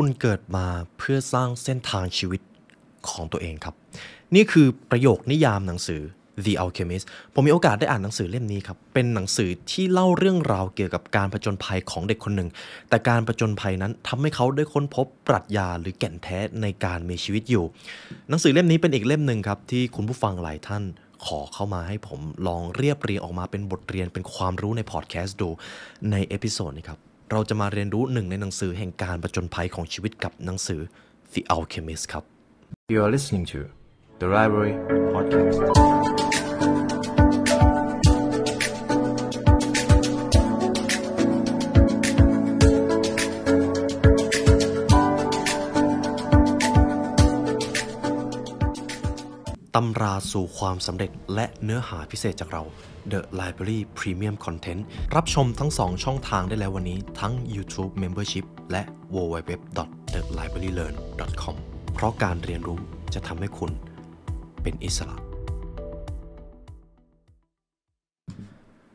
คุณเกิดมาเพื่อสร้างเส้นทางชีวิตของตัวเองครับ นี่คือประโยคนิยามหนังสือ The Alchemist ผมมีโอกาสได้อ่านหนังสือเล่มนี้ครับเป็นหนังสือที่เล่าเรื่องราวเกี่ยวกับการผจญภัยของเด็กคนหนึ่ง แต่การผจญภัยนั้น ทำให้เขาได้ค้นพบปรัชญาหรือแก่นแท้ในการมีชีวิตอยู่ หนังสือเล่มนี้เป็นอีกเล่มหนึ่งครับที่คุณผู้ฟังหลายท่าน ขอเข้ามาให้ผมลองเรียบเรียงออกมาเป็นบทเรียนเป็นความรู้ในพอดแคสต์ดูในเอพิโซดนี้ครับเราจะมาเรียนรู้หนึ่งในหนังสือแห่งการประจนภัยของชีวิตกับหนังสือ The Alchemist ครับ You are listening to The Library Podcast ตำราสู่ความสำเร็จและเนื้อหาพิเศษจากเรา The Library Premium Content รับชมทั้ง 2 ช่องทางได้แล้ววันนี้ ทั้ง YouTube Membership และ www.thelibrarylearn.com เพราะการเรียนรู้จะทำให้คุณเป็นอิสระ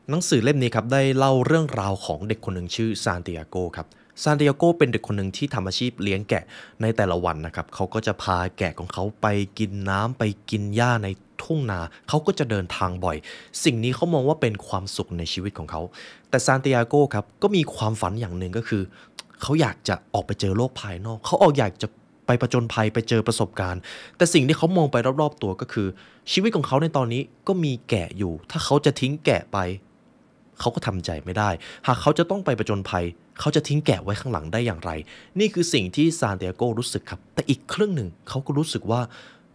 หนังสือเล่มนี้ครับได้เล่าเรื่องราวของเด็กคนหนึ่งชื่อซานติอาโกครับซานดิเอโกเป็นเด็กคนหนึ่งที่ทำอาชีพเลี้ยงแกะในแต่ละวันนะครับ เขาก็จะพาแกะของเขาไปกินน้ำไปกินหญ้าในทุ่งนา เขาก็จะเดินทางบ่อย สิ่งนี้เขามองว่าเป็นความสุขในชีวิตของเขา แต่ซานติอาโกครับก็มีความฝันอย่างหนึ่งก็คือเขาอยากจะออกไปเจอโลกภายนอก เขาออกอยากจะไปประจนภัยไปเจอประสบการณ์ แต่สิ่งที่เขามองไปรอบๆตัวก็คือ ชีวิตของเขาในตอนนี้ก็มีแกะอยู่ ถ้าเขาจะทิ้งแกะไป เขาก็ทำใจไม่ได้ หากเขาจะต้องไปประจนภัยเขาจะทิ้งแกะไว้ข้างหลังได้อย่างไร นี่คือสิ่งที่ซานเตียโกรู้สึกครับ แต่อีกครึ่งหนึ่งเขาก็รู้สึกว่า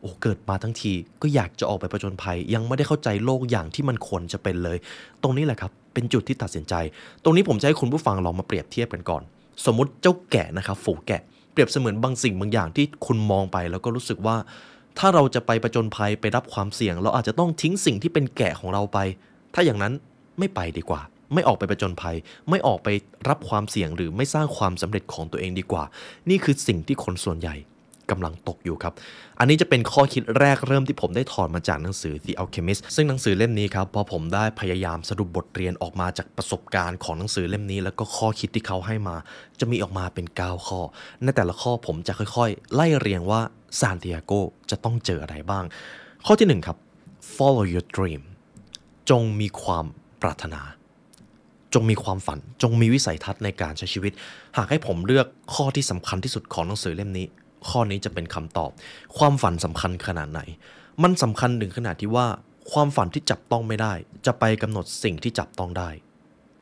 โอ้เกิดมาทั้งทีก็อยากจะออกไปประจนภัยยังไม่ได้เข้าใจโลกอย่างที่มันควรจะเป็นเลย ตรงนี้แหละครับเป็นจุดที่ตัดสินใจ ตรงนี้ผมจะให้คุณผู้ฟังลองมาเปรียบเทียบกันก่อน สมมติเจ้าแกะนะครับฝูแกะเปรียบเสมือนบางสิ่งบางอย่างที่คุณมองไปแล้วก็รู้สึกว่า ถ้าเราจะไปประจนภัยไปรับความเสี่ยงเราอาจจะต้องทิ้งสิ่งที่เป็นแกะของเราไป ถ้าอย่างนั้นไม่ไปดีกว่าไม่ออกไปประจนภัยไม่ออกไปรับความเสี่ยงหรือไม่สร้างความสำเร็จของตัวเองดีกว่า นี่คือสิ่งที่คนส่วนใหญ่กำลังตกอยู่ครับ อันนี้จะเป็นข้อคิดแรกเริ่มที่ผมได้ถอดมาจากหนังสือ The Alchemist ซึ่งหนังสือเล่มนี้ครับพอผมได้พยายามสรุปบทเรียนออกมาจากประสบการณ์ของหนังสือเล่มนี้ แล้วก็ข้อคิดที่เขาให้มา จะมีออกมาเป็น9ข้อ ในแต่ละข้อผมจะค่อยๆ ไล่เรียงว่าซานติอาโกจะต้องเจออะไรบ้าง ข้อที่1ครับ follow your dream จงมีความปรารถนาจงมีความฝันจงมีวิสัยทัศน์ในการใช้ชีวิต หากให้ผมเลือกข้อที่สำคัญที่สุดของหนังสือเล่มนี้ ข้อนี้จะเป็นคำตอบ ความฝันสำคัญขนาดไหน มันสำคัญถึงขนาดที่ว่าความฝันที่จับต้องไม่ได้ จะไปกำหนดสิ่งที่จับต้องได้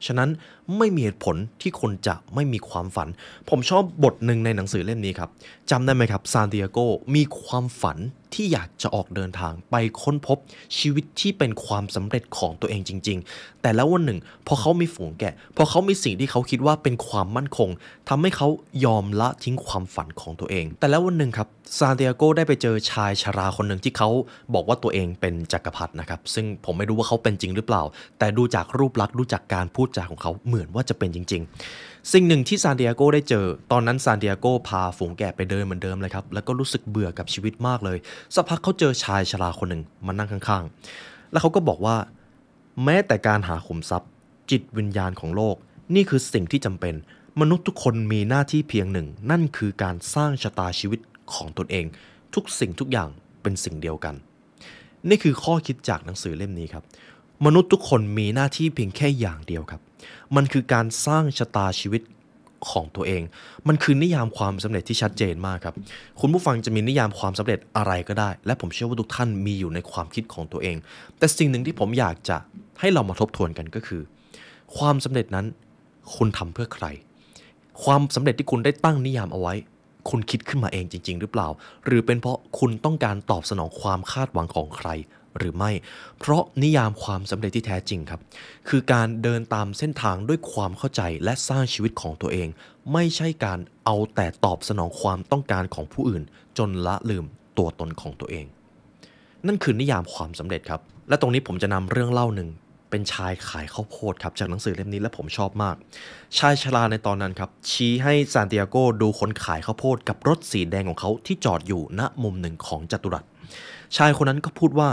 ฉะนั้นไม่มีเหตุผลที่คนจะไม่มีความฝัน ผมชอบบทหนึ่งในหนังสือเล่มนี้ครับจำได้ไหมครับซานติอาโกมีความฝันที่อยากจะออกเดินทางไปค้นพบชีวิตที่เป็นความสำเร็จของตัวเองจริงๆ แต่แล้ววันหนึ่งพอเขามีฝูงแกะพอเขามีสิ่งที่เขาคิดว่าเป็นความมั่นคง ทำให้เขายอมละทิ้งความฝันของตัวเอง แต่แล้ววันหนึ่งครับซานติอาโกได้ไปเจอชายชาราคนหนึ่งที่เขาบอกว่าตัวเองเป็นจักรพรรดินะครับ ซึ่งผมไม่รู้ว่าเขาเป็นจริงหรือเปล่า แต่ดูจากรูปลักษณ์ดูจากการพูดจาของเขามือนว่าจะเป็นจริงๆ สิ่งหนึ่งที่ซานดิอาโกได้เจอ ตอนนั้นซานดิอาโกพาฝูงแกะไปเดินเหมือนเดิมเลยครับ แล้วก็รู้สึกเบื่อกับชีวิตมากเลย สักพักเขาเจอชายชราคนหนึ่งมานั่งข้างๆ แล้วเขาก็บอกว่า แม้แต่การหาขุมทรัพย์ จิตวิญญาณของโลก นี่คือสิ่งที่จำเป็น มนุษย์ทุกคนมีหน้าที่เพียงหนึ่ง นั่นคือการสร้างชะตาชีวิตของตนเองทุกสิ่งทุกอย่างเป็นสิ่งเดียวกัน นี่คือข้อคิดจากหนังสือเล่มนี้ครับ มนุษย์ทุกคนมีหน้าที่เพียงแค่อย่างเดียวครับมันคือการสร้างชะตาชีวิตของตัวเอง มันคือนิยามความสำเร็จที่ชัดเจนมากครับ คุณผู้ฟังจะมีนิยามความสำเร็จอะไรก็ได้ และผมเชื่อว่าทุกท่านมีอยู่ในความคิดของตัวเอง แต่สิ่งหนึ่งที่ผมอยากจะให้เรามาทบทวนกันก็คือ ความสำเร็จนั้น คุณทำเพื่อใคร ความสำเร็จที่คุณได้ตั้งนิยามเอาไว้ คุณคิดขึ้นมาเองจริง ๆ หรือเปล่า หรือเป็นเพราะคุณต้องการตอบสนองความคาดหวังของใครหรือไม่ เพราะนิยามความสำเร็จที่แท้จริงครับ คือการเดินตามเส้นทางด้วยความเข้าใจและสร้างชีวิตของตัวเอง ไม่ใช่การเอาแต่ตอบสนองความต้องการของผู้อื่น จนละลืมตัวตนของตัวเอง นั่นคือนิยามความสำเร็จครับ และตรงนี้ผมจะนำเรื่องเล่าหนึ่ง เป็นชายขายข้าวโพดครับ จากหนังสือเล่มนี้และผมชอบมากชายชราในตอนนั้นครับชี้ให้ซานติอาโกดูคนขายข้าวโพดกับรถสีแดงของเขาที่จอดอยู่ณมุมหนึ่งของจัตุรัสชายคนนั้นก็พูดว่า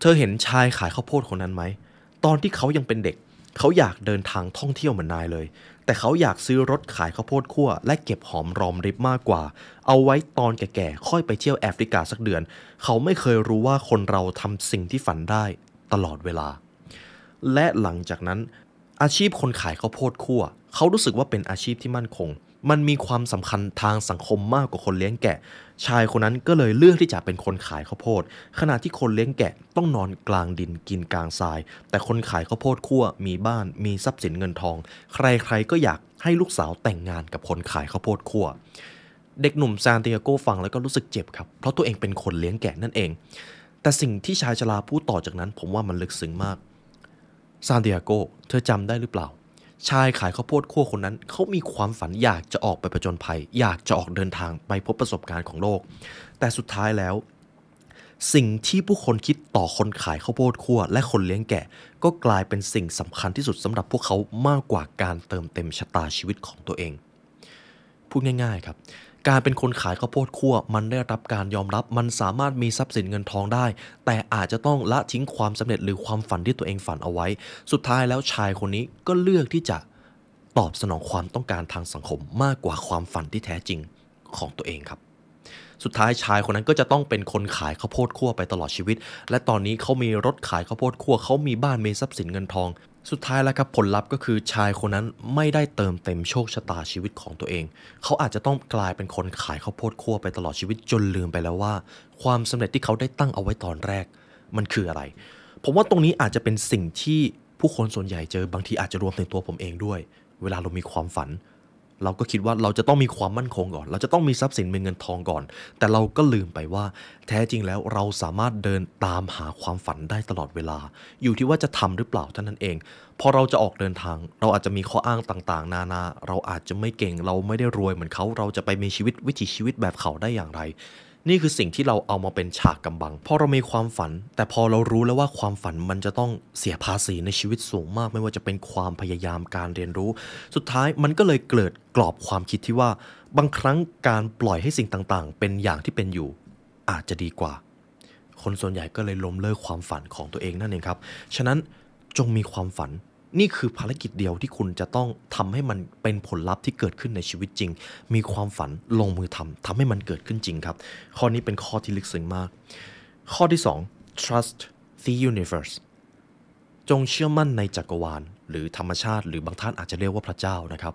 เธอเห็นชายขายข้าวโพดคนนั้นไหม ตอนที่เขายังเป็นเด็ก เขาอยากเดินทางท่องเที่ยวเหมือนนายเลย แต่เขาอยากซื้อรถขายข้าวโพดคั่วและเก็บหอมรอมริบมากกว่า เอาไว้ตอนแก่ๆค่อยไปเที่ยวแอฟริกาสักเดือน เขาไม่เคยรู้ว่าคนเราทำสิ่งที่ฝันได้ตลอดเวลา และหลังจากนั้น อาชีพคนขายข้าวโพดคั่วเขารู้สึกว่าเป็นอาชีพที่มั่นคงมันมีความสำคัญทางสังคมมากกว่าคนเลี้ยงแกะ ชายคนนั้นก็เลยเลือกที่จะเป็นคนขายข้าวโพด ขณะที่คนเลี้ยงแกะต้องนอนกลางดินกินกลางทราย แต่คนขายข้าวโพดคั่วมีบ้านมีทรัพย์สินเงินทอง ใครๆก็อยากให้ลูกสาวแต่งงานกับคนขายข้าวโพดคั่วเด็กหนุ่มซานติอาโกฟังแล้วก็รู้สึกเจ็บครับเพราะตัวเองเป็นคนเลี้ยงแกะนั่นเอง แต่สิ่งที่ชายชราพูดต่อจากนั้นผมว่ามันลึกซึ้งมาก ซานติอาโกเธอจำได้หรือเปล่าชายขายข้าวโพดคั่วคนนั้น เขามีความฝันอยากจะออกไปประจนภัย อยากจะออกเดินทางไปพบประสบการณ์ของโลก แต่สุดท้ายแล้ว สิ่งที่ผู้คนคิดต่อคนขายข้าวโพดคั่วและคนเลี้ยงแกะ ก็กลายเป็นสิ่งสำคัญที่สุดสำหรับพวกเขามากกว่าการเติมเต็มชะตาชีวิตของตัวเอง พูดง่าย ๆ ครับการเป็นคนขายข้าวโพดคั่วมันได้รับการยอมรับ มันสามารถมีทรัพย์สินเงินทองได้ แต่อาจจะต้องละทิ้งความสำเร็จหรือความฝันที่ตัวเองฝันเอาไว้ สุดท้ายแล้วชายคนนี้ก็เลือกที่จะตอบสนองความต้องการทางสังคมมากกว่าความฝันที่แท้จริงของตัวเองครับ สุดท้ายชายคนนั้นก็จะต้องเป็นคนขายข้าวโพดคั่วไปตลอดชีวิต และตอนนี้เขามีรถขายข้าวโพดคั่วเขามีบ้านมีทรัพย์สินเงินทองสุดท้ายแล้วครับผลลัพธ์ก็คือชายคนนั้นไม่ได้เติมเต็มโชคชะตาชีวิตของตัวเอง เขาอาจจะต้องกลายเป็นคนขายข้าวโพดคั่วไปตลอดชีวิตจนลืมไปแล้วว่า ความสำเร็จที่เขาได้ตั้งเอาไว้ตอนแรก มันคืออะไร ผมว่าตรงนี้อาจจะเป็นสิ่งที่ผู้คนส่วนใหญ่เจอบางทีอาจจะรวมถึงตัวผมเองด้วย เวลาเรามีความฝันเราก็คิดว่าเราจะต้องมีความมั่นคงก่อน เราจะต้องมีทรัพย์สินเป็นเงินทองก่อน แต่เราก็ลืมไปว่า แท้จริงแล้วเราสามารถเดินตามหาความฝันได้ตลอดเวลา อยู่ที่ว่าจะทำหรือเปล่าเท่านั้นเอง พอเราจะออกเดินทาง เราอาจจะมีข้ออ้างต่างๆ นานา เราอาจจะไม่เก่ง เราไม่ได้รวยเหมือนเขา เราจะไปมีชีวิตวิถีชีวิตแบบเขาได้อย่างไรนี่คือสิ่งที่เราเอามาเป็นฉากกำบังพอเรามีความฝัน แต่พอเรารู้แล้วว่าความฝันมันจะต้องเสียภาษีในชีวิตสูงมาก ไม่ว่าจะเป็นความพยายามการเรียนรู้ สุดท้ายมันก็เลยเกิดกรอบความคิดที่ว่าบางครั้งการปล่อยให้สิ่งต่าง ๆ เป็นอย่างที่เป็นอยู่ อาจจะดีกว่า คนส่วนใหญ่ก็เลยล้มเลิกความฝันของตัวเองนั่นเองครับ ฉะนั้นจงมีความฝันนี่คือภารกิจเดียวที่คุณจะต้องทำให้มันเป็นผลลัพธ์ที่เกิดขึ้นในชีวิตจริง มีความฝันลงมือทำทำให้มันเกิดขึ้นจริงครับ ข้อนี้เป็นข้อที่ลึกซึ้งมาก ข้อที่ 2 trust the universe จงเชื่อมั่นในจักรวาล หรือธรรมชาติหรือบางท่านอาจจะเรียกว่าพระเจ้านะครับ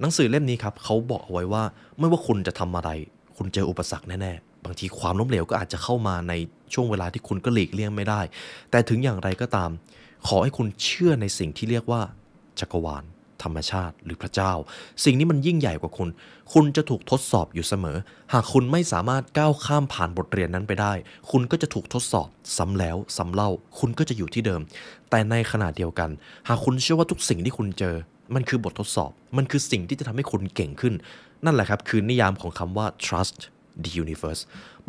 หนังสือเล่มนี้ครับเขาบอกเอาไว้ว่าไม่ว่าคุณจะทำอะไร คุณเจออุปสรรคแน่ๆ บางทีความล้มเหลวก็อาจจะเข้ามาในช่วงเวลาที่คุณก็หลีกเลี่ยงไม่ได้ แต่ถึงอย่างไรก็ตามขอให้คุณเชื่อในสิ่งที่เรียกว่า จักรวาล ธรรมชาติ หรือพระเจ้า สิ่งนี้มันยิ่งใหญ่กว่าคุณ คุณจะถูกทดสอบอยู่เสมอ หากคุณไม่สามารถก้าวข้ามผ่านบทเรียนนั้นไปได้ คุณก็จะถูกทดสอบซ้ำแล้วซ้ำเล่าคุณก็จะอยู่ที่เดิม แต่ในขณะเดียวกัน หากคุณเชื่อว่าทุกสิ่งที่คุณเจอ มันคือบททดสอบ มันคือสิ่งที่จะทำให้คุณเก่งขึ้น นั่นแหละครับ คือนิยามของคำว่า trust the universe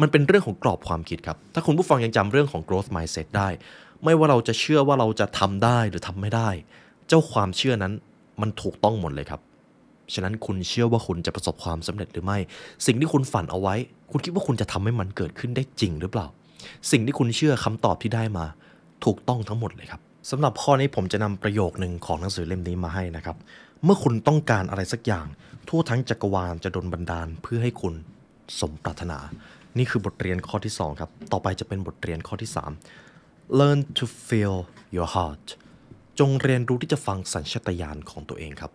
มันเป็นเรื่องของกรอบความคิดครับ ถ้าคุณผู้ฟังยังจำเรื่องของ growth mindset ได้ไม่ว่าเราจะเชื่อว่าเราจะทำได้หรือทำไม่ได้ เจ้าความเชื่อนั้นมันถูกต้องหมดเลยครับ ฉะนั้นคุณเชื่อว่าคุณจะประสบความสำเร็จหรือไม่ สิ่งที่คุณฝันเอาไว้ คุณคิดว่าคุณจะทำให้มันเกิดขึ้นได้จริงหรือเปล่า สิ่งที่คุณเชื่อคำตอบที่ได้มา ถูกต้องทั้งหมดเลยครับ สำหรับข้อนี้ผมจะนำประโยคหนึ่งของหนังสือเล่มนี้มาให้นะครับ เมื่อคุณต้องการอะไรสักอย่าง ทั่วทั้งจักรวาลจะดนบันดาล เพื่อให้คุณสมปรารถนา นี่คือบทเรียนข้อที่2ครับ ต่อไปจะเป็นบทเรียนข้อที่3 learn to feel your heart จงเรียนรู้ที่จะฟังสัญชตาตญาณของตัวเองครับ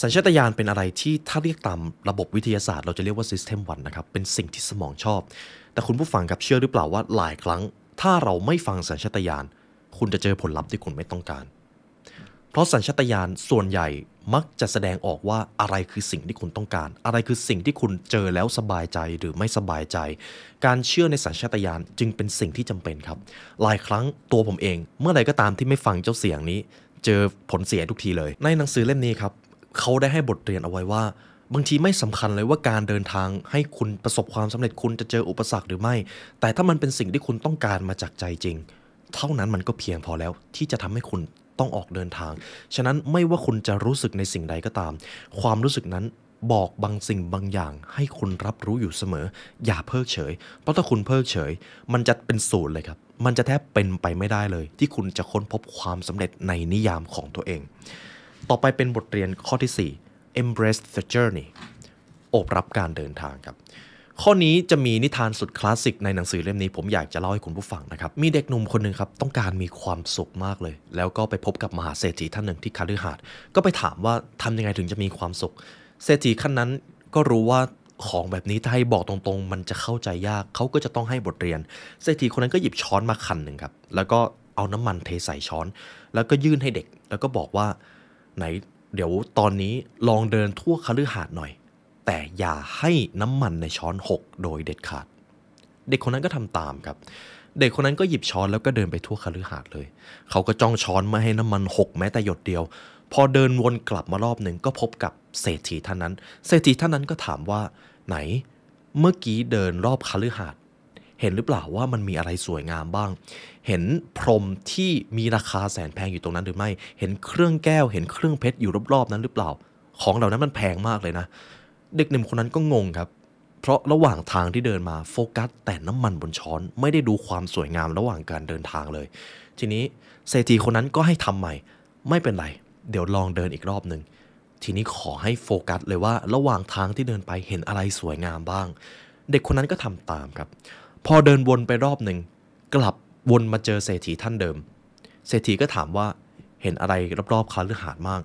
สัญชตาตญาณเป็นอะไรที่ถ้าเรียกตามระบบวิทยาศาสตร์เราจะเรียกว่า system 1 นะครับ เป็นสิ่งที่สมองชอบ แต่คุณผู้ฟังครับเชื่อหรือเปล่าว่าหลายครั้ง ถ้าเราไม่ฟังสัญชตาตญาณคุณจะเจอผลลัพธ์ที่คุณไม่ต้องการ เพราะสัญชตาตญาณส่วนใหญ่มักจะแสดงออกว่าอะไรคือสิ่งที่คุณต้องการ อะไรคือสิ่งที่คุณเจอแล้วสบายใจหรือไม่สบายใจ การเชื่อในสัญชาตญาณจึงเป็นสิ่งที่จำเป็นครับ หลายครั้งตัวผมเอง เมื่อใดก็ตามที่ไม่ฟังเจ้าเสียงนี้ เจอผลเสียทุกทีเลย ในหนังสือเล่มนี้ครับเขาได้ให้บทเรียนเอาไว้ว่า บางทีไม่สำคัญเลยว่าการเดินทางให้คุณประสบความสำเร็จคุณจะเจออุปสรรคหรือไม่ แต่ถ้ามันเป็นสิ่งที่คุณต้องการมาจากใจจริง เท่านั้นมันก็เพียงพอแล้วที่จะทำให้คุณต้องออกเดินทาง ฉะนั้นไม่ว่าคุณจะรู้สึกในสิ่งใดก็ตาม ความรู้สึกนั้นบอกบางสิ่งบางอย่าง ให้คุณรับรู้อยู่เสมอ อย่าเพิกเฉย เพราะถ้าคุณเพิกเฉย มันจะเป็นศูนย์เลยครับ มันจะแทบเป็นไปไม่ได้เลย ที่คุณจะค้นพบความสำเร็จในนิยามของตัวเอง ต่อไปเป็นบทเรียนข้อที่ 4 embrace the journey โอบรับการเดินทางครับข้อนี้จะมีนิทานสุดคลาสสิกในหนังสือเล่มนี้ผมอยากจะเล่าให้คุณผู้ฟังนะครับมีเด็กหนุ่มคนหนึ่งครับต้องการมีความสุขมากเลย แล้วก็ไปพบกับมหาเศรษฐีท่านหนึ่งที่คาลือหาดก็ไปถามว่าทำยังไงถึงจะมีความสุข เศรษฐีขั้นนั้นก็รู้ว่าของแบบนี้ถ้าให้บอกตรงๆ มันจะเข้าใจยากเขาก็จะต้องให้บทเรียน เศรษฐีคนนั้นก็หยิบช้อนมาคันหนึ่งครับแล้วก็เอาน้ำมันเทใส่ช้อน แล้วก็ยื่นให้เด็ก แล้วก็บอกว่าไหนเดี๋ยวตอนนี้ลองเดินทั่วคาลิหาร์ดหน่อยแต่อย่าให้น้ำมันในช้อนหกโดยเด็ดขาด เด็กคนนั้นก็ทำตามครับ เด็กคนนั้นก็หยิบช้อนแล้วก็เดินไปทั่วคฤหาสน์เลย เขาก็จ้องช้อนมาให้น้ำมันหกแม้แต่หยดเดียว พอเดินวนกลับมารอบหนึ่งก็พบกับเศรษฐีท่านนั้น เศรษฐีท่านนั้นก็ถามว่าไหนเมื่อกี้เดินรอบคฤหาสน์เห็นหรือเปล่าว่ามันมีอะไรสวยงามบ้าง เห็นพรมที่มีราคาแสนแพงอยู่ตรงนั้น หรือไม่ เห็นเครื่องแก้ว เห็นเครื่องเพชรอยู่รอบๆนั้น หรือเปล่า ของเหล่านั้นมันแพงมากเลยนะเด็กหนุ่มคนนั้นก็งงครับ เพราะระหว่างทางที่เดินมาโฟกัสแต่น้ำมันบนช้อนไม่ได้ดูความสวยงามระหว่างการเดินทางเลย ทีนี้เศรษฐีคนนั้นก็ให้ทำใหม่ ไม่เป็นไรเดี๋ยวลองเดินอีกรอบหนึ่ง ทีนี้ขอให้โฟกัสเลยว่าระหว่างทางที่เดินไปเห็นอะไรสวยงามบ้าง เด็กคนนั้นก็ทำตามครับพอเดินวนไปรอบหนึ่งกลับวนมาเจอเศรษฐีท่านเดิม เศรษฐีก็ถามว่าเห็นอะไรรอบๆคาลือหาดมาก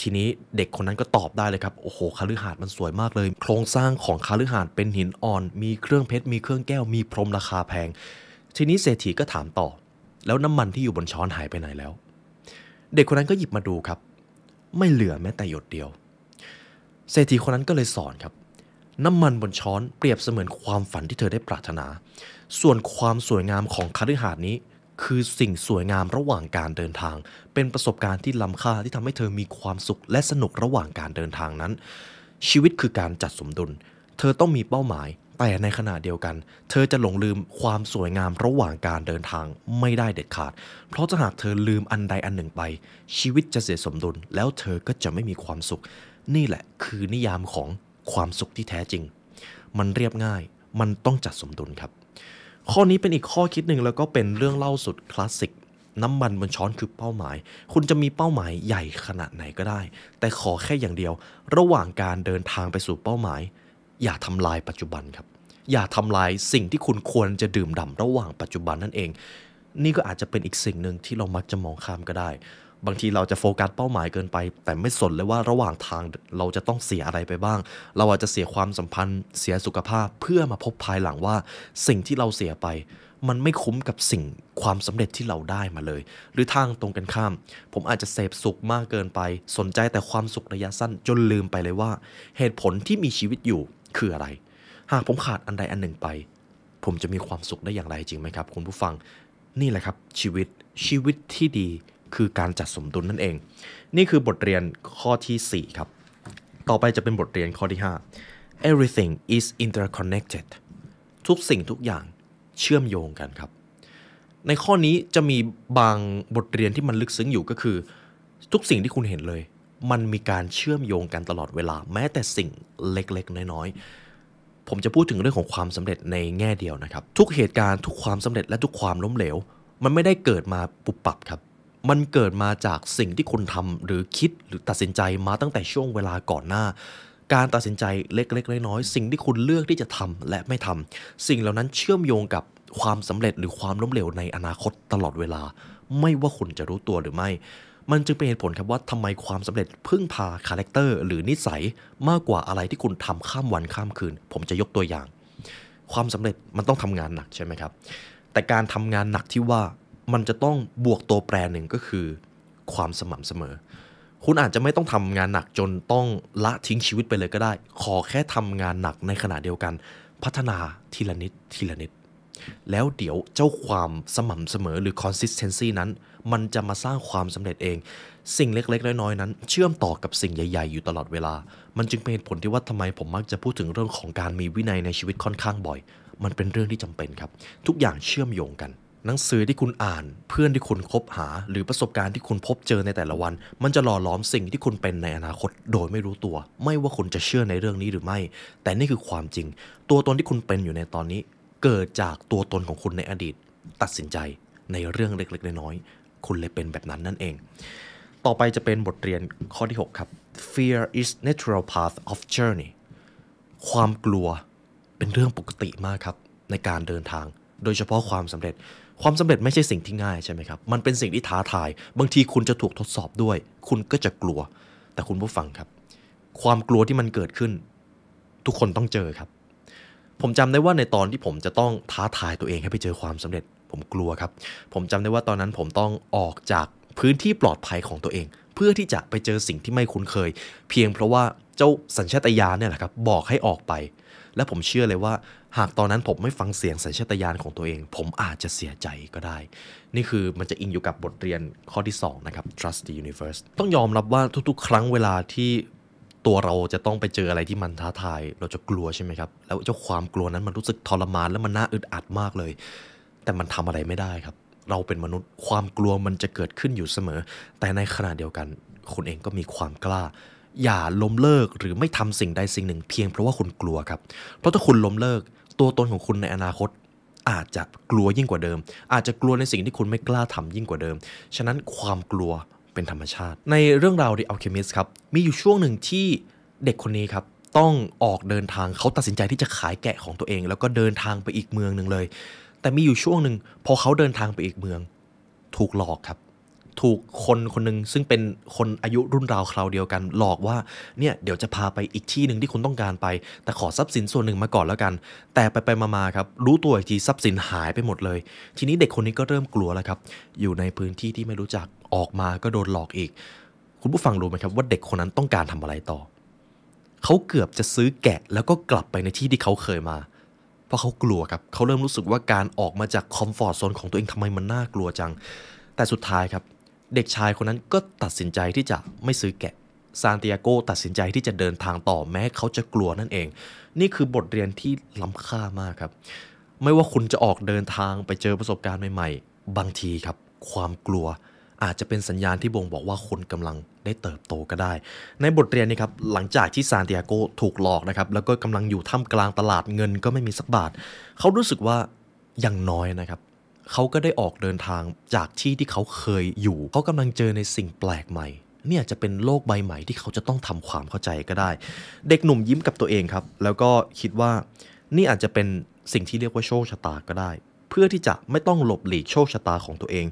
ทีนี้เด็กคนนั้นก็ตอบได้เลยครับ โอ้โหคาลือหาดมันสวยมากเลย โครงสร้างของคาลือหาดเป็นหินอ่อน มีเครื่องเพชรมีเครื่องแก้ว มีพรมราคาแพง ทีนี้เศรษฐีก็ถามต่อแล้วน้ำมันที่อยู่บนช้อนหายไปไหนแล้ว เด็กคนนั้นก็หยิบมาดูครับ ไม่เหลือแม้แต่หยดเดียว เศรษฐีคนนั้นก็เลยสอนครับ น้ำมันบนช้อนเปรียบเสมือนความฝันที่เธอได้ปรารถนา ส่วนความสวยงามของคาลือหาดนี้คือสิ่งสวยงามระหว่างการเดินทาง เป็นประสบการณ์ที่ล้ำค่าที่ทำให้เธอมีความสุขและสนุกระหว่างการเดินทางนั้น ชีวิตคือการจัดสมดุล เธอต้องมีเป้าหมายแต่ในขณะเดียวกัน เธอจะหลงลืมความสวยงามระหว่างการเดินทางไม่ได้เด็ดขาด เพราะถ้าหากเธอลืมอันใดอันหนึ่งไป ชีวิตจะเสียสมดุลแล้วเธอก็จะไม่มีความสุข นี่แหละคือนิยามของความสุขที่แท้จริง มันเรียบง่าย มันต้องจัดสมดุลครับข้อนี้เป็นอีกข้อคิดหนึ่งแล้วก็เป็นเรื่องเล่าสุดคลาสสิกน้ำมันบนช้อนคือเป้าหมาย คุณจะมีเป้าหมายใหญ่ขนาดไหนก็ได้ แต่ขอแค่อย่างเดียว ระหว่างการเดินทางไปสู่เป้าหมาย อย่าทำลายปัจจุบันครับ อย่าทำลายสิ่งที่คุณควรจะดื่มด่ำระหว่างปัจจุบันนั่นเอง นี่ก็อาจจะเป็นอีกสิ่งหนึ่งที่เรามักจะมองข้ามก็ได้บางทีเราจะโฟกัสเป้าหมายเกินไป แต่ไม่สนเลยว่าระหว่างทางเราจะต้องเสียอะไรไปบ้าง เราอาจจะเสียความสัมพันธ์ เสียสุขภาพเพื่อมาพบภายหลังว่า สิ่งที่เราเสียไป มันไม่คุ้มกับสิ่งความสำเร็จที่เราได้มาเลย หรือทางตรงกันข้าม ผมอาจจะเสพสุขมากเกินไป สนใจแต่ความสุขระยะสั้นจนลืมไปเลยว่า เหตุผลที่มีชีวิตอยู่คืออะไร หากผมขาดอันใดอันหนึ่งไป ผมจะมีความสุขได้อย่างไรจริงไหมครับ คุณผู้ฟัง นี่แหละครับ ชีวิตชีวิตที่ดีคือการจัดสมดุลนั่นเอง นี่คือบทเรียนข้อที่ 4 ครับ ต่อไปจะเป็นบทเรียนข้อที่ 5 everything is interconnected ทุกสิ่งทุกอย่างเชื่อมโยงกันครับ ในข้อนี้จะมีบางบทเรียนที่มันลึกซึ้งอยู่ก็คือ ทุกสิ่งที่คุณเห็นเลย มันมีการเชื่อมโยงกันตลอดเวลา แม้แต่สิ่งเล็กๆ น้อยๆ ผมจะพูดถึงเรื่องของความสำเร็จในแง่เดียวนะครับ ทุกเหตุการณ์ทุกความสำเร็จ และทุกความล้มเหลวมันไม่ได้เกิดมาปุบปับครับมันเกิดมาจากสิ่งที่คุณทำหรือคิดหรือตัดสินใจมาตั้งแต่ช่วงเวลาก่อนหน้า การตัดสินใจเล็ก ๆ น้อยๆสิ่งที่คุณเลือกที่จะทำและไม่ทำ สิ่งเหล่านั้นเชื่อมโยงกับความสำเร็จหรือความล้มเหลวในอนาคตตลอดเวลา ไม่ว่าคุณจะรู้ตัวหรือไม่ มันจึงเป็นเหตุผลครับว่าทำไมความสำเร็จพึ่งพาคาแรคเตอร์หรือนิสัยมากกว่าอะไรที่คุณทำข้ามวันข้ามคืน ผมจะยกตัวอย่าง ความสำเร็จมันต้องทำงานหนักใช่ไหมครับแต่การทำงานหนักที่ว่ามันจะต้องบวกตัวแปรหนึ่งก็คือ ความสม่ำเสมอ คุณอาจจะไม่ต้องทำงานหนักจนต้องละทิ้งชีวิตไปเลยก็ได้ ขอแค่ทำงานหนักในขณะเดียวกัน พัฒนาทีละนิดทีละนิด แล้วเดี๋ยวเจ้าความสม่ำเสมอหรือ consistency นั้น มันจะมาสร้างความสำเร็จเอง สิ่งเล็ก ๆ น้อยๆนั้น เชื่อมต่อกับสิ่งใหญ่ๆอยู่ตลอดเวลา มันจึงเป็นเหตุผลที่ว่าทำไมผมมักจะพูดถึงเรื่องของการมีวินัยในชีวิตค่อนข้างบ่อย มันเป็นเรื่องที่จำเป็นครับ ทุกอย่างเชื่อมโยงกันหนังสือที่คุณอ่านเพื่อนที่คุณคบหาหรือประสบการณ์ที่คุณพบเจอในแต่ละวัน มันจะหล่อหลอมสิ่งที่คุณเป็นในอนาคตโดยไม่รู้ตัว ไม่ว่าคุณจะเชื่อในเรื่องนี้หรือไม่ แต่นี่คือความจริงตัวตนที่คุณเป็นอยู่ในตอนนี้ เกิดจากตัวตนของคุณในอดีต ตัดสินใจในเรื่องเล็กๆน้อยๆ คุณเลยเป็นแบบนั้นนั่นเอง ต่อไปจะเป็นบทเรียนข้อที่ 6 ครับ fear is natural path of journey ความกลัวเป็นเรื่องปกติมากครับ ในการเดินทาง โดยเฉพาะความสำเร็จความสำเร็จไม่ใช่สิ่งที่ง่ายใช่ไหมครับ มันเป็นสิ่งที่ท้าทาย บางทีคุณจะถูกทดสอบด้วย คุณก็จะกลัว แต่คุณผู้ฟังครับ ความกลัวที่มันเกิดขึ้น ทุกคนต้องเจอครับ ผมจำได้ว่าในตอนที่ผมจะต้องท้าทายตัวเอง ให้ไปเจอความสำเร็จ ผมกลัวครับ ผมจำได้ว่าตอนนั้นผมต้องออกจากพื้นที่ปลอดภัยของตัวเอง เพื่อที่จะไปเจอสิ่งที่ไม่คุ้นเคย เพียงเพราะว่าเจ้าสัญชาตญาณเนี่ยแหละครับบอกให้ออกไป และผมเชื่อเลยว่าหากตอนนั้นผมไม่ฟังเสียงสัญชาตญาณของตัวเอง ผมอาจจะเสียใจก็ได้ นี่คือมันจะอิงอยู่กับบทเรียนข้อที่ 2 นะครับ trust the universe ต้องยอมรับว่าทุกๆครั้งเวลาที่ตัวเราจะต้องไปเจออะไรที่มันท้าทาย เราจะกลัวใช่ไหมครับ แล้วเจ้าความกลัวนั้นมันรู้สึกทรมาน และมันน่าอึดอัดมากเลย แต่มันทำอะไรไม่ได้ครับ เราเป็นมนุษย์ความกลัวมันจะเกิดขึ้นอยู่เสมอ แต่ในขณะเดียวกันคุณเองก็มีความกล้าอย่าล้มเลิกหรือไม่ทำสิ่งใดสิ่งหนึ่งเพียง เพราะว่าคุณกลัวครับเพราะถ้าคุณล้มเลิก ตัวตนของคุณในอนาคต อาจจะกลัวยิ่งกว่าเดิม อาจจะกลัวในสิ่งที่คุณไม่กล้าทำยิ่งกว่าเดิม ฉะนั้นความกลัวเป็นธรรมชาติ ในเรื่องราว The Alchemist ครับมีอยู่ช่วงหนึ่งที่เด็กคนนี้ครับต้องออกเดินทางเขาตัดสินใจที่จะขายแกะของตัวเอง แล้วก็เดินทางไปอีกเมืองหนึ่งเลย แต่มีอยู่ช่วงหนึ่งพอเขาเดินทางไปอีกเมือง ถูกหลอกครับถูกคนคนหนึ่งซึ่งเป็นคนอายุรุ่นราวคราวเดียวกัน หลอกว่าเนี่ยเดี๋ยวจะพาไปอีกที่หนึ่งที่คุณต้องการไป แต่ขอทรัพย์สินส่วนหนึ่งมาก่อนแล้วกัน แต่ไปไปมาๆครับรู้ตัวอีกทีทรัพย์สินหายไปหมดเลย ทีนี้เด็กคนนี้ก็เริ่มกลัวแล้วครับ อยู่ในพื้นที่ที่ไม่รู้จักออกมาก็โดนหลอกอีก คุณผู้ฟังรู้ไหมครับว่าเด็กคนนั้นต้องการทำอะไรต่อเขาเกือบจะซื้อแกะ แล้วก็กลับไปในที่ที่เขาเคยมา เพราะเขากลัวครับเขาเริ่มรู้สึกว่าการออกมาจากคอมฟอร์ทโซนของตัวเองทำไมมันน่ากลัวจัง แต่สุดท้ายครับเด็กชายคนนั้นก็ตัดสินใจที่จะไม่ซื้อแกะ ซานติอาโก ตัดสินใจที่จะเดินทางต่อแม้เขาจะกลัวนั่นเอง นี่คือบทเรียนที่ล้ำค่ามากครับ ไม่ว่าคุณจะออกเดินทางไปเจอประสบการณ์ใหม่ ๆ บางทีครับ ความกลัวอาจจะเป็นสัญญาณที่บ่งบอกว่าคนกำลังได้เติบโตก็ได้ ในบทเรียนนี้ครับหลังจากที่ซานติอาโกถูกหลอกนะครับแล้วก็กำลังอยู่ท่ามกลางตลาดเงิน ก็ไม่มีสักบาท เขารู้สึกว่าอย่างน้อยนะครับเขาก็ได้ออกเดินทางจากที่ที่เขาเคยอยู่ เขากำลังเจอในสิ่งแปลกใหม่ เนี่ยจะเป็นโลกใบใหม่ที่เขาจะต้องทำความเข้าใจก็ได้ เด็กหนุ่มยิ้มกับตัวเองครับ แล้วก็คิดว่า นี่อาจจะเป็นสิ่งที่เรียกว่าโชคชะตาก็ได้ เพื่อที่จะไม่ต้องหลบหลีกโชคชะตาของตัวเอง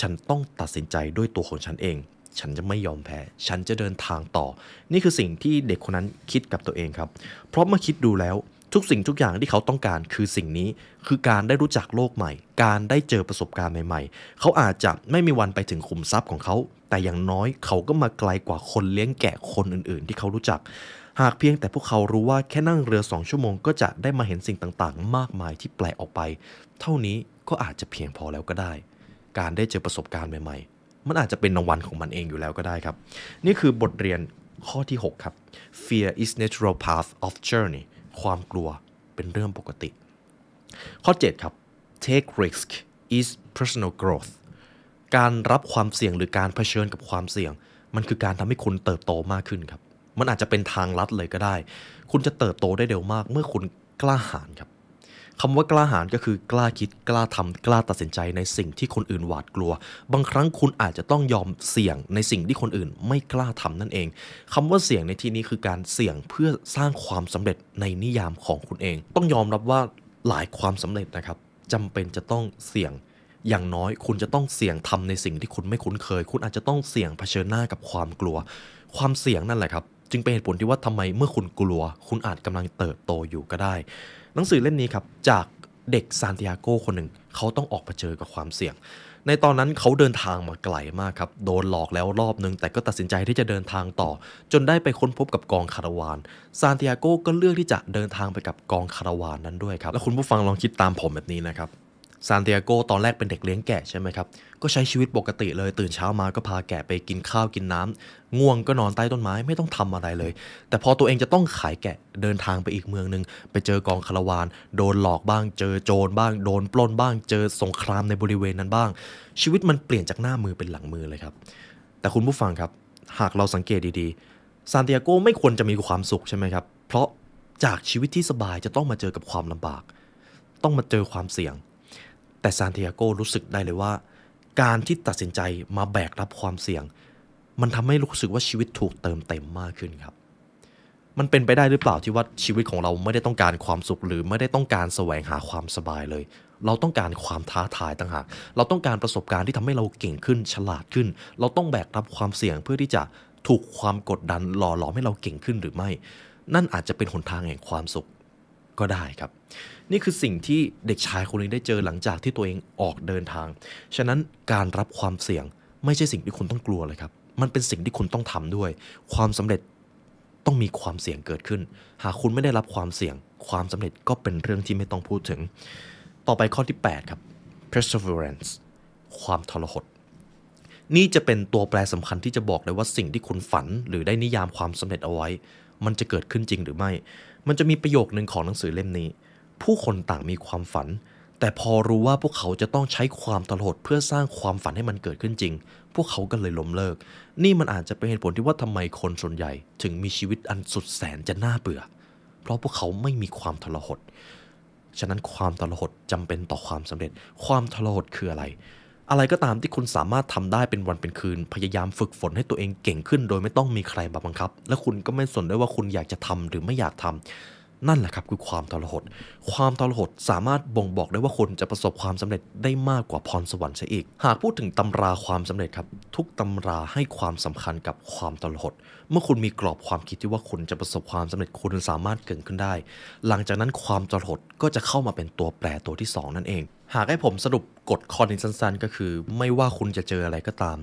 ฉันต้องตัดสินใจด้วยตัวของฉันเอง ฉันจะไม่ยอมแพ้ ฉันจะเดินทางต่อ นี่คือสิ่งที่เด็กคนนั้นคิดกับตัวเองครับ เพราะเมื่อคิดดูแล้วทุกสิ่งทุกอย่างที่เขาต้องการคือสิ่งนี้คือการได้รู้จักโลกใหม่ การได้เจอประสบการณ์ใหม่ๆ เขาอาจจะไม่มีวันไปถึงขุมทรัพย์ของเขา แต่อย่างน้อยเขาก็มาไกลกว่าคนเลี้ยงแกะคนอื่นๆ ที่เขารู้จัก หากเพียงแต่พวกเขารู้ว่าแค่นั่งเรือสองชั่วโมง ก็จะได้มาเห็นสิ่งต่างๆ มากมายที่แปลออกไป เท่านี้ก็อาจจะเพียงพอแล้วก็ได้ การได้เจอประสบการณ์ใหม่ๆ มันอาจจะเป็นรางวัลของมันเองอยู่แล้วก็ได้ครับ นี่คือบทเรียนข้อที่6ครับ Fear is natural path of journey ความกลัวเป็นเรื่องปกติ ข้อ 7 ครับ take risk is personal growth การรับความเสี่ยงหรือการเผชิญกับความเสี่ยง มันคือการทำให้คุณเติบโตมากขึ้นครับ มันอาจจะเป็นทางลัดเลยก็ได้ คุณจะเติบโตได้เร็วมากเมื่อคุณกล้าหาญครับคำว่ากล้าหาญก็คือกล้าคิดกล้าทำกล้าตัดสินใจในสิ่งที่คนอื่นหวาดกลัว บางครั้งคุณอาจจะต้องยอมเสี่ยงในสิ่งที่คนอื่นไม่กล้าทำนั่นเองคำว่าเสี่ยงในที่นี้คือการเสี่ยงเพื่อสร้างความสำเร็จในนิยามของคุณเอง ต้องยอมรับว่าหลายความสำเร็จนะครับจำเป็นจะต้องเสี่ยงอย่างน้อย คุณจะต้องเสี่ยงทำในสิ่งที่คุณไม่คุ้นเคย คุณอาจจะต้องเสี่ยงเผชิญหน้ากับความกลัว ความเสี่ยงนั่นแหละครับ จึงเป็นเหตุผลที่ว่าทำไมเมื่อคุณกลัว คุณอาจกำลังเติบโตอยู่ก็ได้หนังสือเล่มนี้ครับจากเด็กซานติอาโกคนหนึ่งเขาต้องออกเผชิญกับความเสี่ยง ในตอนนั้นเขาเดินทางมาไกลมากครับโดนหลอกแล้วรอบนึงแต่ก็ตัดสินใจที่จะเดินทางต่อ จนได้ไปค้นพบกับกองคาราวานซานติอาโกก็เลือกที่จะเดินทางไปกับกองคาราวานนั้นด้วยครับแล้วคุณผู้ฟังลองคิดตามผมแบบนี้นะครับซานติอาโกตอนแรกเป็นเด็กเลี้ยงแกะใช่ไหมครับ ก็ใช้ชีวิตปกติเลย ตื่นเช้ามาก็พาแกะไปกินข้าวกินน้ำ ง่วงก็นอนใต้ต้นไม้ไม่ต้องทำอะไรเลย แต่พอตัวเองจะต้องขายแกะ เดินทางไปอีกเมืองหนึ่งไปเจอกองคารวาน โดนหลอกบ้าง เจอโจรบ้างโดนปล้นบ้างเจอสงครามในบริเวณนั้นบ้าง ชีวิตมันเปลี่ยนจากหน้ามือเป็นหลังมือเลยครับแต่คุณผู้ฟังครับหากเราสังเกตดีๆซานติอาโกไม่ควรจะมีความสุขใช่ไหมครับเพราะจากชีวิตที่สบายจะต้องมาเจอกับความลำบาก ต้องมาเจอความเสี่ยงแต่ซานติอาโกรู้สึกได้เลยว่า การที่ตัดสินใจมาแบกรับความเสี่ยง มันทำให้รู้สึกว่าชีวิตถูกเติมเต็มมากขึ้นครับ มันเป็นไปได้หรือเปล่าที่ว่าชีวิตของเราไม่ได้ต้องการความสุขหรือไม่ได้ต้องการแสวงหาความสบายเลย เราต้องการความท้าทายต่างหากเราต้องการประสบการณ์ที่ทำให้เราเก่งขึ้น ฉลาดขึ้น เราต้องแบกรับความเสี่ยงเพื่อที่จะถูกความกดดันหล่อหลอมให้เราเก่งขึ้นหรือไม่ นั่นอาจจะเป็นหนทางแห่งความสุขก็ได้ครับ นี่คือสิ่งที่เด็กชายคนนี้ได้เจอหลังจากที่ตัวเองออกเดินทาง ฉะนั้นการรับความเสี่ยงไม่ใช่สิ่งที่คุณต้องกลัวเลยครับมันเป็นสิ่งที่คุณต้องทำด้วย ความสำเร็จต้องมีความเสี่ยงเกิดขึ้น หากคุณไม่ได้รับความเสี่ยง ความสำเร็จก็เป็นเรื่องที่ไม่ต้องพูดถึง ต่อไปข้อที่8ครับ perseverance ความทรหดนี่จะเป็นตัวแปรสำคัญที่จะบอกเลยว่าสิ่งที่คุณฝันหรือได้นิยามความสำเร็จเอาไว้ มันจะเกิดขึ้นจริงหรือไม่มันจะมีประโยคหนึ่งของหนังสือเล่มนี้ ผู้คนต่างมีความฝัน แต่พอรู้ว่าพวกเขาจะต้องใช้ความตลอดเพื่อสร้างความฝันให้มันเกิดขึ้นจริง พวกเขาก็เลยล้มเลิก นี่มันอาจจะเป็นเหตุผลที่ว่าทำไมคนส่วนใหญ่ถึงมีชีวิตอันสุดแสนจะน่าเบื่อ เพราะพวกเขาไม่มีความทลหด ฉะนั้นความทลหดจำเป็นต่อความสำเร็จความทลหดคืออะไรอะไรก็ตามที่คุณสามารถทำได้เป็นวันเป็นคืน พยายามฝึกฝนให้ตัวเองเก่งขึ้น โดยไม่ต้องมีใครบังคับ และคุณก็ไม่สนได้ว่าคุณอยากจะทำหรือไม่อยากทำ นั่นแหละครับคือความทรหด ความทรหดสามารถบ่งบอกได้ว่าคนจะประสบความสำเร็จได้มากกว่าพรสวรรค์ซะอีก หากพูดถึงตำราความสำเร็จครับทุกตำราให้ความสำคัญกับความทรหด เมื่อคุณมีกรอบความคิดที่ว่าคุณจะประสบความสำเร็จคุณสามารถเก่งขึ้นได้ หลังจากนั้นความทรหดก็จะเข้ามาเป็นตัวแปรตัวที่ 2 นั่นเองหากให้ผมสรุปกฎข้อนสั้นๆ ก็คือ ไม่ว่าคุณจะเจออะไรก็ตาม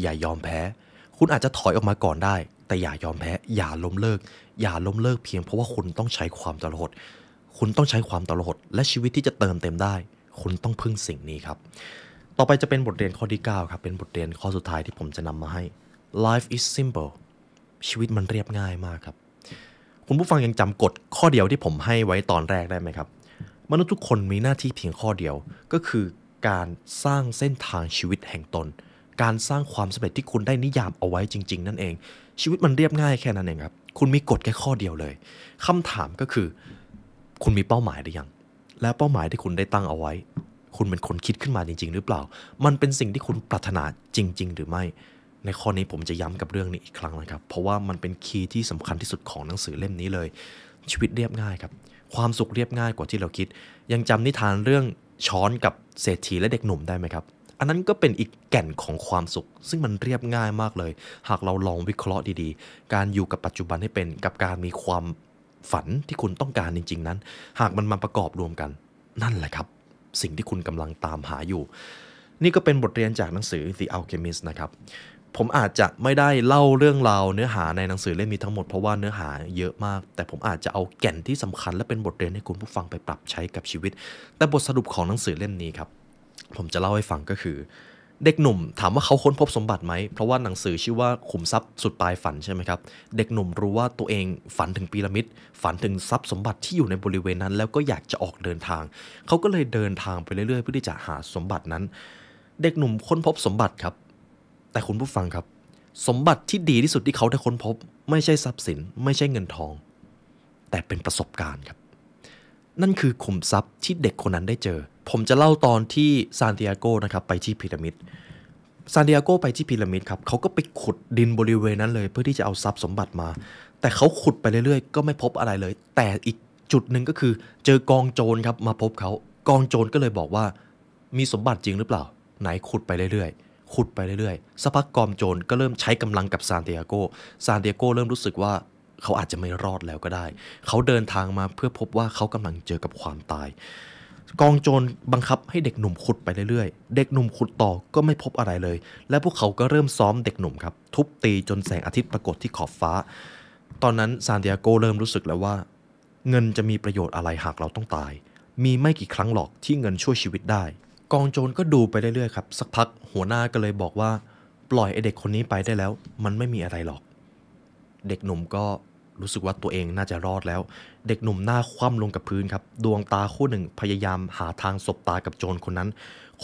อย่ายอมแพ้ คุณอาจจะถอยออกมาก่อนได้ แต่อย่ายอมแพ้อย่าล้มเลิกอย่าล้มเลิกเพียงเพราะว่าคุณต้องใช้ความตระหด คุณต้องใช้ความตระหด และชีวิตที่จะเติมเต็มได้คุณต้องพึ่งสิ่งนี้ครับ ต่อไปจะเป็นบทเรียนข้อที่9ครับเป็นบทเรียนข้อสุดท้ายที่ผมจะนำมาให้ life is simple ชีวิตมันเรียบง่ายมากครับคุณผู้ฟังยังจำกฎข้อเดียวที่ผมให้ไว้ตอนแรกได้ไหมครับมนุษย์ทุกคนมีหน้าที่เพียงข้อเดียวก็คือการสร้างเส้นทางชีวิตแห่งตน การสร้างความสำเร็จที่คุณได้นิยามเอาไว้จริงๆนั่นเอง ชีวิตมันเรียบง่ายแค่นั้นเองครับคุณมีกฎแค่ข้อเดียวเลย คำถามก็คือ คุณมีเป้าหมายหรือยังและเป้าหมายที่คุณได้ตั้งเอาไว้ คุณเป็นคนคิดขึ้นมาจริง ๆ หรือเปล่า มันเป็นสิ่งที่คุณปรารถนาจริง ๆ หรือไม่ ในข้อนี้ผมจะย้ำกับเรื่องนี้อีกครั้งนะครับ เพราะว่ามันเป็นคีย์ที่สำคัญที่สุดของหนังสือเล่มนี้เลย ชีวิตเรียบง่ายครับความสุขเรียบง่ายกว่าที่เราคิด ยังจำนิทานเรื่องช้อนกับเศรษฐีและเด็กหนุ่มได้ไหมครับ อันนั้นก็เป็นอีกแก่นของความสุข ซึ่งมันเรียบง่ายมากเลย หากเราลองวิเคราะห์ดีๆ การอยู่กับปัจจุบันให้เป็นกับการมีความฝันที่คุณต้องการจริงๆนั้น หากมันมาประกอบรวมกัน นั่นแหละครับ สิ่งที่คุณกำลังตามหาอยู่ นี่ก็เป็นบทเรียนจากหนังสือ The Alchemist นะครับผมอาจจะไม่ได้เล่าเรื่องราวเนื้อหาในหนังสือเล่มนี้ทั้งหมดเพราะว่าเนื้อหาเยอะมาก แต่ผมอาจจะเอาแก่นที่สำคัญ และเป็นบทเรียนให้คุณผู้ฟังไปปรับใช้กับชีวิต แต่บทสรุปของหนังสือเล่มนี้ครับ ผมจะเล่าให้ฟังก็คือ เด็กหนุ่ม ถามว่าเขาค้นพบสมบัติไหม เพราะว่าหนังสือชื่อว่าขุมทรัพย์สุดปลายฝันใช่ไหมครับเด็กหนุ่มรู้ว่าตัวเองฝันถึงพีระมิด ฝันถึงทรัพย์สมบัติที่อยู่ในบริเวณนั้น แล้วก็อยากจะออกเดินทาง เขาก็เลยเดินทางไปเรื่อยๆเพื่อที่จะหาสมบัตินั้น เด็กหนุ่มค้นพบสมบัติครับแต่คุณผู้ฟังครับ สมบัติที่ดีที่สุดที่เขาได้ค้นพบไม่ใช่ทรัพย์สินไม่ใช่เงินทองแต่เป็นประสบการณ์ครับนั่นคือขุมทรัพย์ที่เด็กคนนั้นได้เจอ ผมจะเล่าตอนที่ซานติอาโกนะครับไปที่พีระมิดซานติอาโกไปที่พีระมิดครับเขาก็ไปขุดดินบริเวณนั้นเลยเพื่อที่จะเอาทรัพย์สมบัติมา แต่เขาขุดไปเรื่อยๆ ก็ไม่พบอะไรเลย แต่อีกจุดหนึ่งก็คือ เจอกองโจรครับมาพบเขากองโจรก็เลยบอกว่า มีสมบัติจริงหรือเปล่า ไหนขุดไปเรื่อย ๆขุดไปเรื่อยๆสักพักกอมโจรก็เริ่มใช้กำลังกับซานเตียโกซานเตียโกเริ่มรู้สึกว่าเขาอาจจะไม่รอดแล้วก็ได้ เขาเดินทางมาเพื่อพบว่าเขากำลังเจอกับความตาย กองโจรบังคับให้เด็กหนุ่มขุด ไปเรื่อย ๆ เด็กหนุ่มขุดต่อก็ไม่พบอะไรเลย และพวกเขาก็เริ่มซ้อมเด็กหนุ่มครับ ทุบตีจนแสงอาทิตย์ปรากฏที่ขอบฟ้า ตอนนั้นซานติอาโกเริ่มรู้สึกแล้วว่าเงินจะมีประโยชน์อะไรหากเราต้องตาย มีไม่กี่ครั้งหรอกที่เงินช่วยชีวิตได้กองโจรก็ดูไปเรื่อยๆครับสักพักหัวหน้าก็เลยบอกว่า ปล่อยไอเด็กคนนี้ไปได้แล้ว มันไม่มีอะไรหรอก เด็กหนุ่มก็รู้สึกว่าตัวเองน่าจะรอดแล้ว เด็กหนุ่มหน้าคว่ำลงกับพื้นครับ ดวงตาคู่หนึ่งพยายามหาทางสบตากับโจรคนนั้น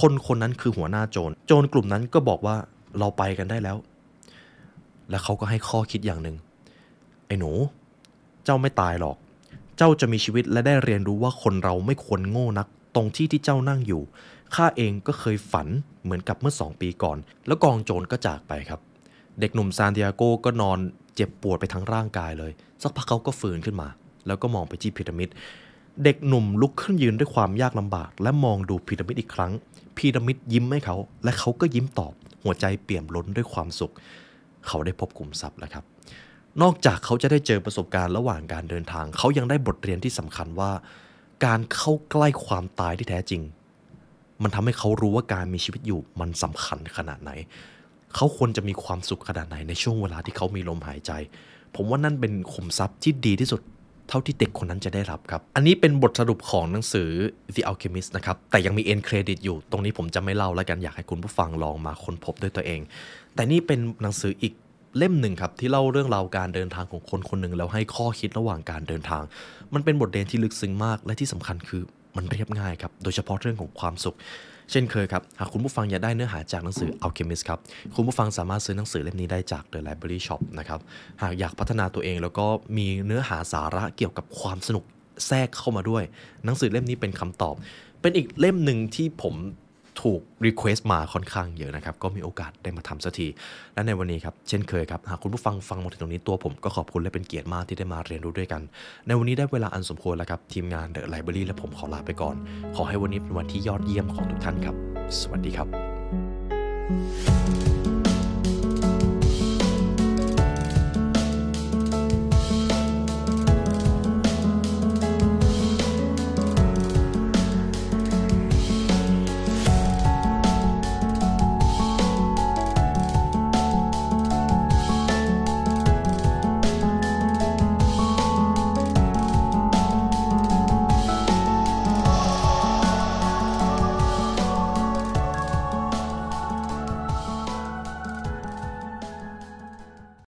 คนคนนั้นคือหัวหน้าโจรโจรกลุ่มนั้นก็บอกว่าเราไปกันได้แล้ว และเขาก็ให้ข้อคิดอย่างหนึ่งไอ้หนู เจ้าไม่ตายหรอก เจ้าจะมีชีวิตและได้เรียนรู้ว่าคนเราไม่ควรโง่นักตรงที่ที่เจ้านั่งอยู่ข้าเองก็เคยฝันเหมือนกับเมื่อ 2 ปีก่อน แล้วกองโจรก็จากไปครับ เด็กหนุ่มซานติอาโกก็นอนเจ็บปวดไปทั้งร่างกายเลย สักพักเขาก็ฟื้นขึ้นมา แล้วก็มองไปที่พีระมิด เด็กหนุ่มลุกขึ้นยืนด้วยความยากลำบาก และมองดูพีระมิดอีกครั้ง พีระมิดยิ้มให้เขาและเขาก็ยิ้มตอบ หัวใจเปี่ยมล้นด้วยความสุข เขาได้พบกลุ่มทรัพย์แล้วครับ นอกจากเขาจะได้เจอประสบการณ์ระหว่างการเดินทาง เขายังได้บทเรียนที่สำคัญว่า การเข้าใกล้ความตายที่แท้จริงมันทำให้เขารู้ว่าการมีชีวิตอยู่มันสำคัญขนาดไหน เขาควรจะมีความสุขขนาดไหนในช่วงเวลาที่เขามีลมหายใจ ผมว่านั่นเป็นขุมทรัพย์ที่ดีที่สุดเท่าที่เด็กคนนั้นจะได้รับครับ อันนี้เป็นบทสรุปของหนังสือ The Alchemist นะครับ แต่ยังมีเอ็นเครดิตอยู่ ตรงนี้ผมจะไม่เล่าแล้วกันอยากให้คุณผู้ฟังลองมาค้นพบด้วยตัวเอง แต่นี่เป็นหนังสืออีกเล่มหนึ่งครับที่เล่าเรื่องราวการเดินทางของคนคนหนึ่งแล้วให้ข้อคิดระหว่างการเดินทาง มันเป็นบทเรียนที่ลึกซึ้งมาก และที่สำคัญคือมันเรียบง่ายครับ โดยเฉพาะเรื่องของความสุข เช่นเคยครับ หากคุณผู้ฟังอยากได้เนื้อหาจากหนังสือ Alchemist ครับคุณผู้ฟังสามารถซื้อหนังสือเล่มนี้ได้จาก The Library Shop นะครับ หากอยากพัฒนาตัวเองแล้วก็มีเนื้อหาสาระเกี่ยวกับความสนุกแทรกเข้ามาด้วย หนังสือเล่มนี้เป็นคำตอบ เป็นอีกเล่มหนึ่งที่ผมถูกรีเควสต์มาค่อนข้าง เยอะนะครับ ก็มีโอกาสได้มาทำสักทีและในวันนี้ครับ เช่นเคยครับหากคุณผู้ฟังฟังมาถึงตรงนี้ตัวผมก็ขอบคุณและเป็นเกียรติมากที่ได้มาเรียนรู้ด้วยกัน ในวันนี้ได้เวลาอันสมควรแล้วครับ ทีมงานเดอะไลบรารีและผมขอลาไปก่อน ขอให้วันนี้เป็นวันที่ยอดเยี่ยมของทุกท่านครับ สวัสดีครับ thank you